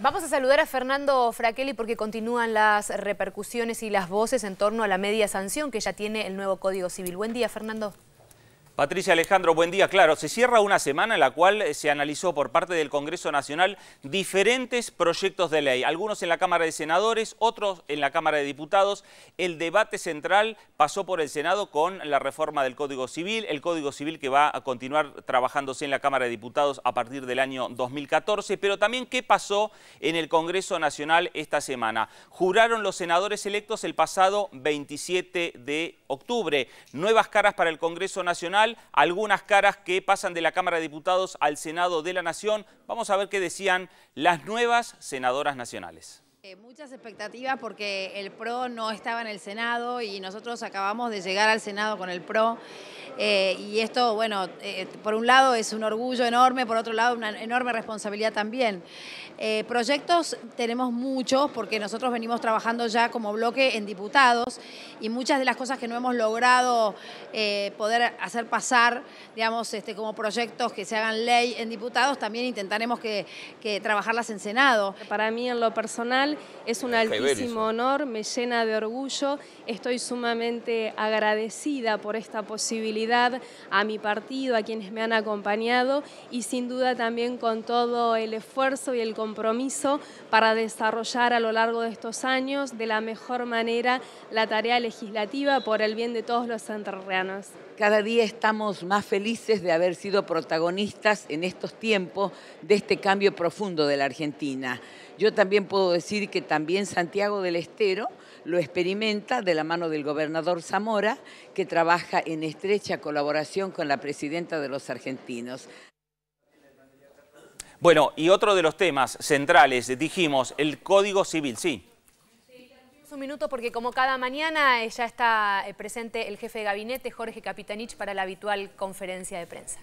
Vamos a saludar a Fernando Fraquelli porque continúan las repercusiones y las voces en torno a la media sanción que ya tiene el nuevo Código Civil. Buen día, Fernando. Patricia Alejandro, buen día. Claro, se cierra una semana en la cual eh, se analizó por parte del Congreso Nacional diferentes proyectos de ley, algunos en la Cámara de Senadores, otros en la Cámara de Diputados. El debate central pasó por el Senado con la reforma del Código Civil, el Código Civil que va a continuar trabajándose en la Cámara de Diputados a partir del año 2014, pero también qué pasó en el Congreso Nacional esta semana. Juraron los senadores electos el pasado 27 de octubre. Nuevas caras para el Congreso Nacional algunas caras que pasan de la Cámara de Diputados al Senado de la Nación. Vamos a ver qué decían las nuevas senadoras nacionales. Eh, muchas expectativas porque el PRO no estaba en el Senado y nosotros acabamos de llegar al Senado con el PRO. Eh, y esto, bueno, eh, por un lado es un orgullo enorme, por otro lado una enorme responsabilidad también. Eh, proyectos tenemos muchos porque nosotros venimos trabajando ya como bloque en diputados y muchas de las cosas que no hemos logrado poder hacer pasar, digamos, este, como proyectos que se hagan ley en diputados, también intentaremos que trabajarlas en Senado. Para mí en lo personal es un altísimo honor, me llena de orgullo, estoy sumamente agradecida por esta posibilidad a mi partido, a quienes me han acompañado y sin duda también con todo el esfuerzo y el compromiso para desarrollar a lo largo de estos años de la mejor manera la tarea legislativa por el bien de todos los santarreanos. Cada día estamos más felices de haber sido protagonistas en estos tiempos de este cambio profundo de la Argentina. Yo también puedo decir que también Santiago del Estero lo experimenta de la mano del gobernador Zamora, que trabaja en estrecha colaboración con la presidenta de los argentinos. Bueno, y otro de los temas centrales, dijimos, el Código Civil, sí un minuto porque como cada mañana eh, ya está eh, presente el jefe de gabinete Jorge Capitanich para la habitual conferencia de prensa.